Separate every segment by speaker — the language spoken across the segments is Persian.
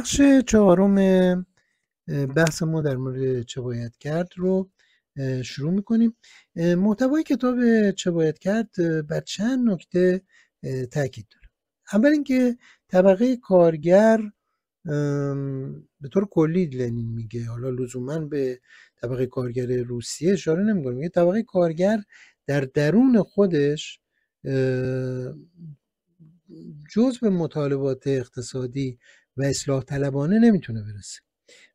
Speaker 1: بخش چهارم بحث ما در مورد چه باید کرد رو شروع میکنیم محتوای کتاب چه باید کرد بر چند نکته تاکید داره اول اینکه طبقه کارگر به طور کلی لنین میگه حالا لزوما به طبقه کارگر روسیه اشاره نمیکنه میگه طبقه کارگر در درون خودش جز به مطالبات اقتصادی و اصلاح طلبانه نمیتونه برسه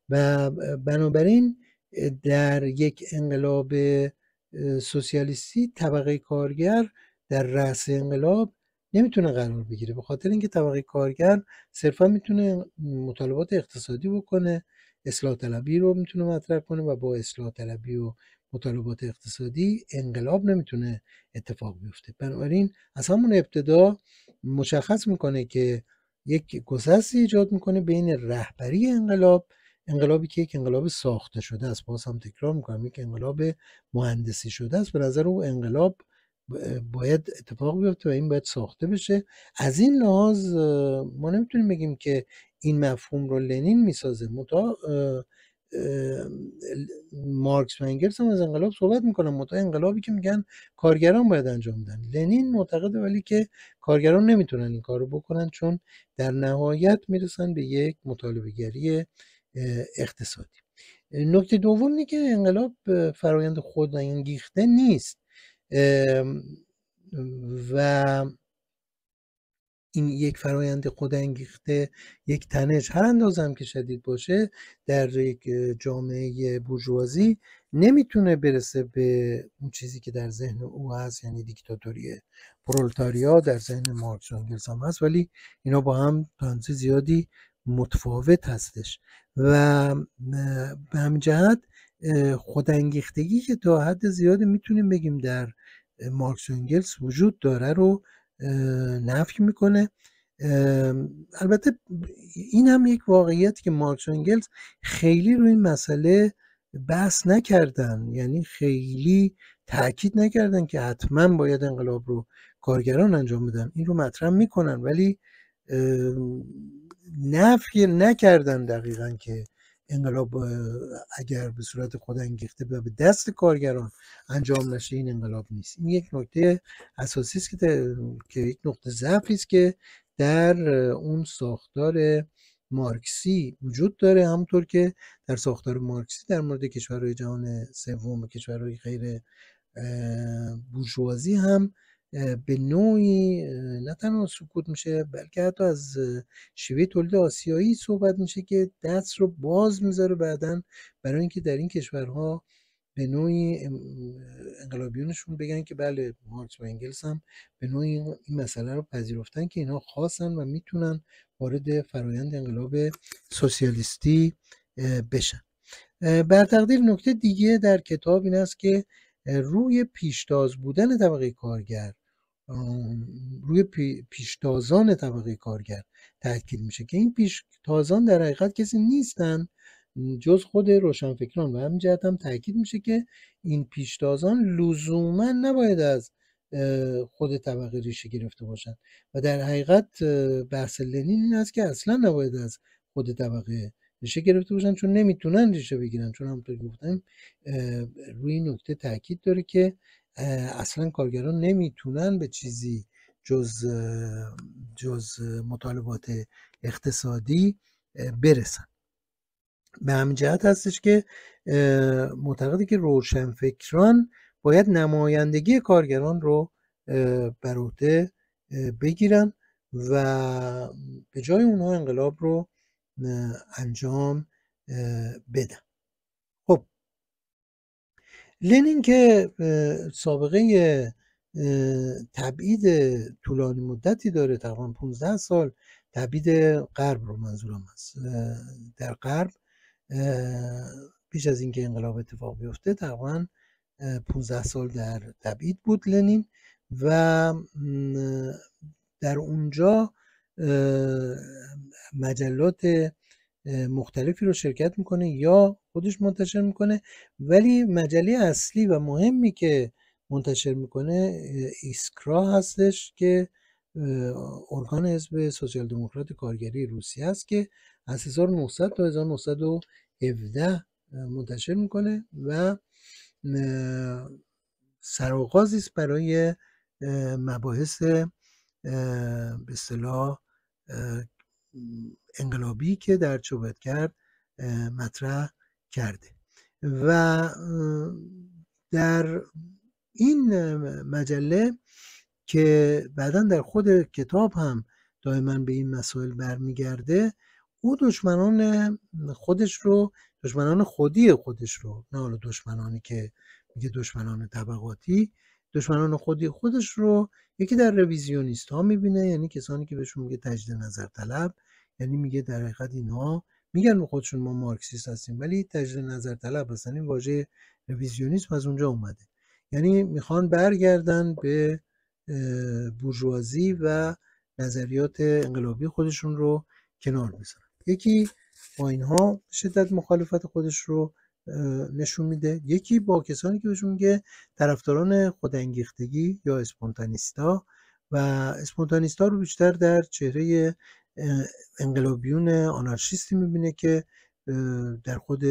Speaker 1: و بنابراین در یک انقلاب سوسیالیستی طبقه کارگر در رأس انقلاب نمیتونه قرار بگیره به خاطر اینکه طبقه کارگر صرفا میتونه مطالبات اقتصادی بکنه اصلاح طلبی رو میتونه مطرح کنه و با اصلاح طلبی و مطالبات اقتصادی انقلاب نمیتونه اتفاق بیفته بنابراین از همون ابتدا مشخص میکنه که یک گسستی ایجاد میکنه بین رهبری انقلاب انقلابی که یک انقلاب ساخته شده است باز هم تکرار میکنم یک انقلاب مهندسی شده است به نظر او انقلاب باید اتفاق بیفته و این باید ساخته بشه از این لحاظ ما نمیتونیم بگیم که این مفهوم رو لنین میسازه متا مارکس و هم از انقلاب صحبت میکنن متا انقلابی که میگن کارگران باید انجام بدن لنین معتقده ولی که کارگران نمیتونن این کارو بکنن چون در نهایت میرسن به یک مطالبه گری اقتصادی نکته دوم اینه که انقلاب فرایند خود انگیخته نیست و این یک فرایند خودانگیخته یک تنش هر اندازم که شدید باشه در یک جامعه بورژوازی نمیتونه برسه به اون چیزی که در ذهن او هست یعنی دیکتاتوری پرولتاریا در ذهن مارکس و انگلس هم هست ولی اینا با هم تانسی زیادی متفاوت هستش و به همین جهت خودانگیختگی که تا حد زیادی میتونیم بگیم در مارکس و انگلس وجود داره رو نفی میکنه البته این هم یک واقعیت که مارکس و انگلز خیلی روی این مسئله بحث نکردن یعنی خیلی تاکید نکردن که حتما باید انقلاب رو کارگران انجام بدن این رو مطرح میکنن ولی نفی نکردن دقیقا که انقلاب اگر به صورت خود انگیخته به دست کارگران انجام نشه این انقلاب نیست این یک نکته اساسی است که, که یک نقطه ضعفی است که در اون ساختار مارکسی وجود داره همونطور که در ساختار مارکسی در مورد کشورهای جهان سوم و کشورهای غیر بورژوازی هم به نوعی نه تنها سکوت میشه بلکه حتی از شیوه تولید آسیایی صحبت میشه که دست رو باز میذاره بعدا برای اینکه در این کشورها به نوعی انقلابیونشون بگن که بله مارکس و انگلس هم به نوعی این مسئله رو پذیرفتن که اینها خاصن و میتونن وارد فرایند انقلاب سوسیالیستی بشن بر تقدیر نکته دیگه در کتاب این است که روی پیشتاز بودن طبقه کارگر روی پیشتازان طبقه کارگر تاکید میشه که این پیشتازان در حقیقت کسی نیستن جز خود روشنفکران و همین جهت هم تاکید میشه که این پیشتازان لزوما نباید از خود طبقه ریشه گرفته باشن و در حقیقت بحث لنین این است که اصلا نباید از خود طبقه ریشه گرفته باشن چون نمیتونن ریشه بگیرن چون همونطور گفتم روی نکته تاکید داره که اصلا کارگران نمیتونن به چیزی جز جز مطالبات اقتصادی برسن به همین جهت هستش که معتقده که روشنفکران باید نمایندگی کارگران رو بر عهده بگیرن و به جای اونها انقلاب رو انجام بدن لنین که سابقه تبعید طولانی مدتی داره تقریبا 15 سال تبعید غرب رو منظورم است در غرب پیش از اینکه انقلاب اتفاق بیفته تقریبا 15 سال در تبعید بود لنین و در اونجا مجلات مختلفی رو شرکت میکنه یا خودش منتشر میکنه ولی مجله اصلی و مهمی که منتشر میکنه ایسکرا هستش که ارگان حزب سوسیال دموکرات کارگری روسیه است که از 1900 تا 1917 منتشر میکنه و سرآغازی است برای مباحث به انقلابی که در چوبت کرد مطرح کرده و در این مجله که بعدا در خود کتاب هم دائما به این مسائل برمیگرده او دشمنان خودش رو دشمنان خودی خودش رو نه حالا دشمنانی که میگه دشمنان طبقاتی دشمنان خودی خودش رو یکی در رویزیونیست ها میبینه یعنی کسانی که بهشون میگه تجدید نظر طلب یعنی میگه در حقیقت اینها میگن خودشون ما مارکسیست هستیم ولی تجدید نظر طلب هستن این واژه رویزیونیسم از اونجا اومده یعنی میخوان برگردن به بورژوازی و نظریات انقلابی خودشون رو کنار بذارن یکی با اینها شدت مخالفت خودش رو نشون میده یکی با کسانی که بهشون میگه طرفداران خودانگیختگی یا اسپونتانیستا و اسپونتانیستا رو بیشتر در چهره انقلابیون آنارشیستی میبینه که در خود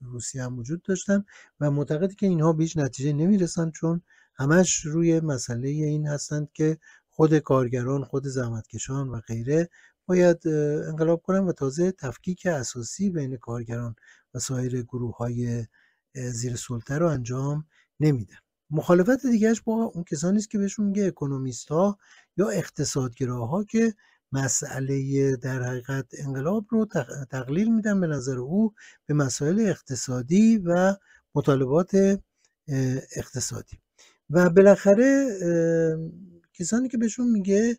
Speaker 1: روسیه هم وجود داشتن و معتقده که اینها به هیچ نتیجه نمیرسن چون همش روی مسئله این هستند که خود کارگران خود زحمتکشان و غیره باید انقلاب کنن و تازه تفکیک اساسی بین کارگران و سایر گروه های زیر سلطه رو انجام نمیدن مخالفت دیگهش با اون کسانی است که بهشون میگه اکونومیست ها یا اقتصادگراها که مسئله در حقیقت انقلاب رو تقلیل میدن به نظر او به مسائل اقتصادی و مطالبات اقتصادی و بالاخره کسانی که بهشون میگه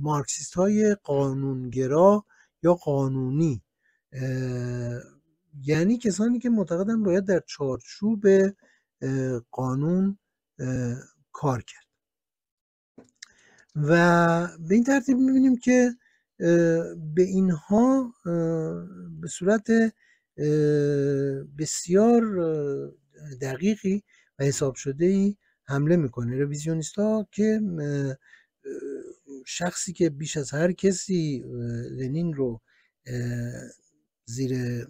Speaker 1: مارکسیست های قانونگرا یا قانونی یعنی کسانی که معتقدن باید در چارچوب قانون کار کرد و به این ترتیب میبینیم که به اینها به صورت بسیار دقیقی و حساب شده ای حمله میکنه رویزیونیست ها که شخصی که بیش از هر کسی لنین رو زیر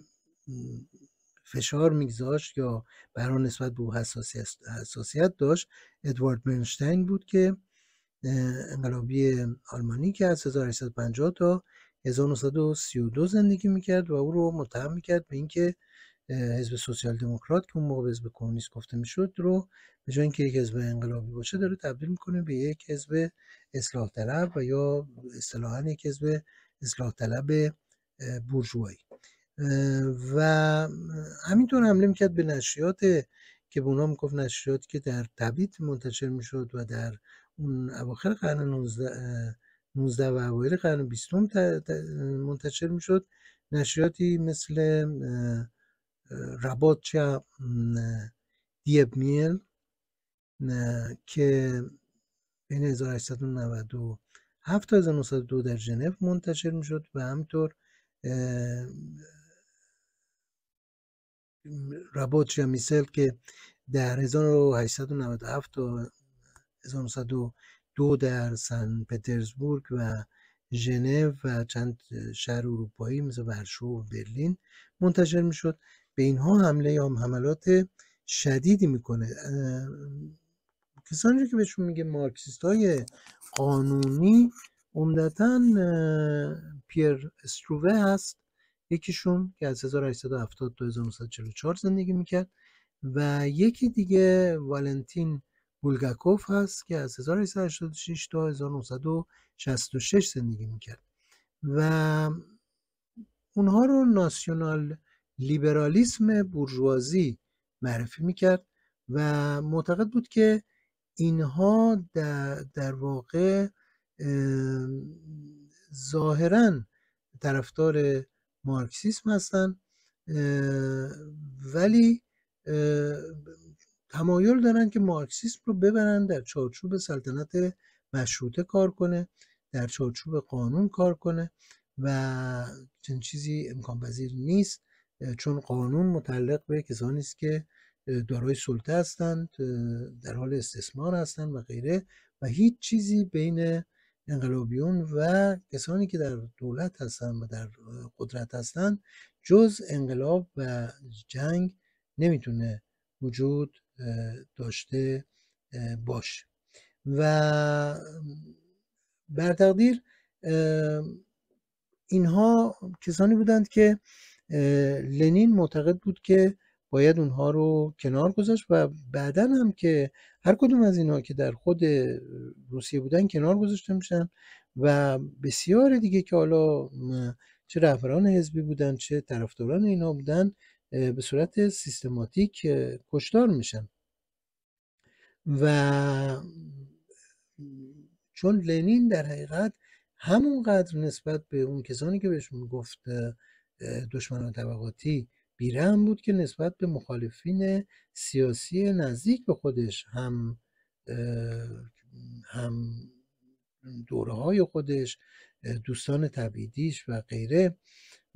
Speaker 1: فشار میگذاشت یا برای نسبت به او حساسیت داشت ادوارد منشتین بود که انقلابی آلمانی که از 1850 تا 1932 زندگی میکرد و او رو متهم میکرد به اینکه حزب سوسیال دموکرات که اون موقع حزب کمونیست گفته میشد رو به جای اینکه یک حزب انقلابی باشه داره تبدیل میکنه به یک حزب اصلاح طلب و یا اصطلاحا یک حزب اصلاح طلب بورژوایی و همینطور حمله میکرد به نشریات که به اونا میگفت نشریاتی که در تبیت منتشر میشد و در اون اواخر قرن 19 19 و اوایل قرن 20 منتشر میشد نشریاتی مثل رباچا دیب میل که بین 1897 تا 1902 در ژنو منتشر میشد و همطور رباچا میسل که در 1897 تا 1902 در سن پترزبورگ و ژنو و چند شهر اروپایی مثل ورشو و برلین منتشر میشد به اینها حمله یا حملات شدیدی میکنه کسانی که بهشون میگه مارکسیست های قانونی عمدتا پیر استرووه هست یکیشون که از 1870 تا 1944 زندگی میکرد و یکی دیگه والنتین بولگاکوف هست که از 1886 تا 1966 زندگی میکرد و اونها رو ناسیونال لیبرالیسم بورژوازی معرفی میکرد و معتقد بود که اینها در, در واقع ظاهرا طرفدار مارکسیسم هستند ولی تمایل دارن که مارکسیسم رو ببرن در چارچوب سلطنت مشروطه کار کنه در چارچوب قانون کار کنه و چنین چیزی امکان پذیر نیست چون قانون متعلق به کسانی است که دارای سلطه هستند در حال استثمار هستند و غیره و هیچ چیزی بین انقلابیون و کسانی که در دولت هستند و در قدرت هستند جز انقلاب و جنگ نمیتونه وجود داشته باش و بر تقدیر اینها کسانی بودند که لنین معتقد بود که باید اونها رو کنار گذاشت و بعدا هم که هر کدوم از اینها که در خود روسیه بودن کنار گذاشته میشن و بسیار دیگه که حالا چه رهبران حزبی بودن چه طرفداران اینها بودن به صورت سیستماتیک کشتار میشن و چون لنین در حقیقت همونقدر نسبت به اون کسانی که بهشون گفت دشمنان طبقاتی بیرم بود که نسبت به مخالفین سیاسی نزدیک به خودش هم هم دوره های خودش دوستان تبعیدیش و غیره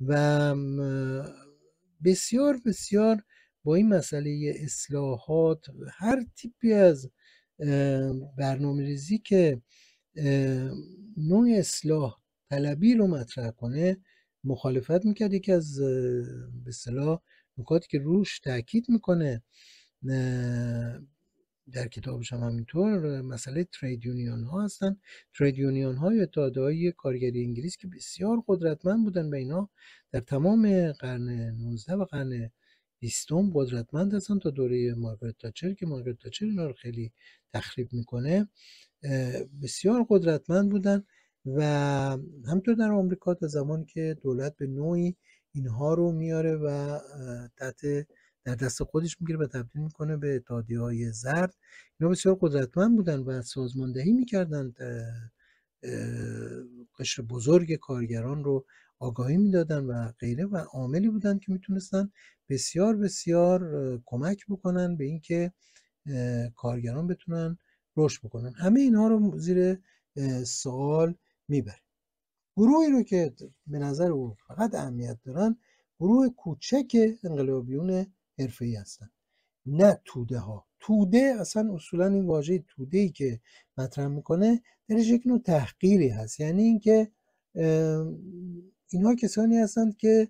Speaker 1: و بسیار بسیار با این مسئله اصلاحات هر تیپی از برنامه ریزی که نوع اصلاح طلبی رو مطرح کنه مخالفت میکرد یکی از به صلاح نکاتی که روش تاکید میکنه در کتابش هم همینطور مسئله ترید یونیون ها هستن ترید یونیون های اتحادیه کارگری انگلیس که بسیار قدرتمند بودن و اینا در تمام قرن 19 و قرن 20 قدرتمند هستن تا دوره مارگارت تاچر که مارگارت تاچر اینا رو خیلی تخریب میکنه بسیار قدرتمند بودن و همطور در آمریکا تا زمان که دولت به نوعی اینها رو میاره و تحت در دست خودش میگیره و تبدیل میکنه به تادی های زرد اینا بسیار قدرتمند بودن و سازماندهی میکردن قشر بزرگ کارگران رو آگاهی میدادن و غیره و عاملی بودن که میتونستن بسیار بسیار کمک بکنن به اینکه کارگران بتونن رشد بکنن همه اینها رو زیر سوال میبره گروهی رو که به نظر او فقط اهمیت دارن گروه کوچک انقلابیون حرفه‌ای هستن نه توده ها توده اصلا اصولا این واژه توده ای که مطرح میکنه درش یک نوع تحقیری هست یعنی اینکه اینها کسانی هستند که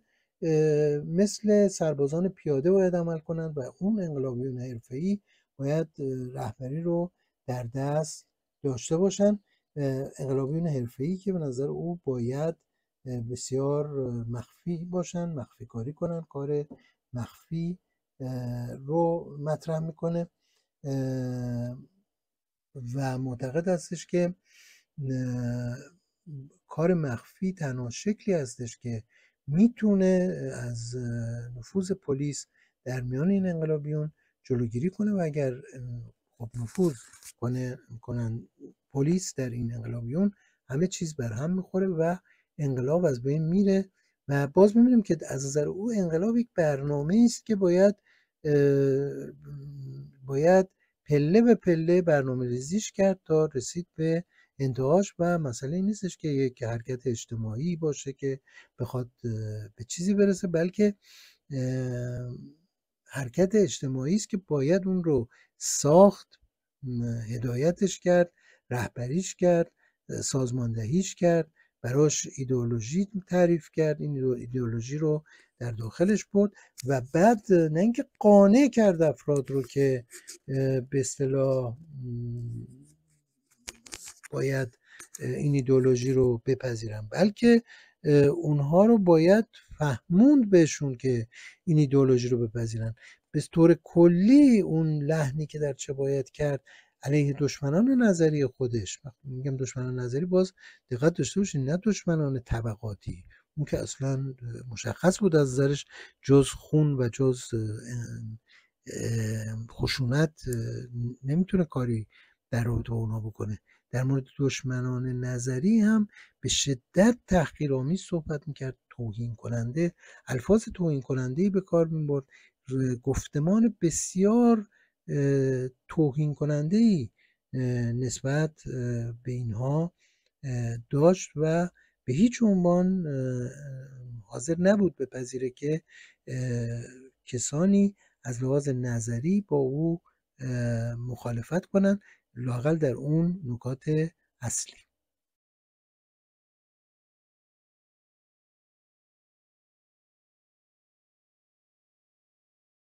Speaker 1: مثل سربازان پیاده باید عمل کنند و اون انقلابیون ای باید رهبری رو در دست داشته باشن انقلابیون ای که به نظر او باید بسیار مخفی باشن مخفی کاری کنن کار مخفی رو مطرح میکنه و معتقد هستش که کار مخفی تنها شکلی هستش که میتونه از نفوذ پلیس در میان این انقلابیون جلوگیری کنه و اگر خب نفوذ کنه کنن پلیس در این انقلابیون همه چیز بر هم میخوره و انقلاب از بین میره و باز میبینیم که از نظر او انقلاب یک برنامه است که باید باید پله به پله برنامه ریزیش کرد تا رسید به انتهاش و مسئله نیستش که یک حرکت اجتماعی باشه که بخواد به چیزی برسه بلکه حرکت اجتماعی است که باید اون رو ساخت هدایتش کرد رهبریش کرد سازماندهیش کرد براش ایدئولوژی تعریف کرد این ایدئولوژی رو در داخلش بود و بعد نه اینکه قانع کرد افراد رو که به اصطلاح باید این ایدولوژی رو بپذیرن بلکه اونها رو باید فهموند بهشون که این ایدولوژی رو بپذیرن به طور کلی اون لحنی که در چه باید کرد علیه دشمنان نظری خودش میگم دشمنان نظری باز دقت داشته باشین نه دشمنان طبقاتی اون که اصلا مشخص بود از نظرش جز خون و جز خشونت نمیتونه کاری در رابطه اونا بکنه در مورد دشمنان نظری هم به شدت تحقیرآمیز صحبت میکرد توهین کننده الفاظ توهین کننده به کار میبرد گفتمان بسیار توهین کننده نسبت به اینها داشت و به هیچ عنوان حاضر نبود به بپذیره که کسانی از لحاظ نظری با او مخالفت کنند لاقل در اون نکات اصلی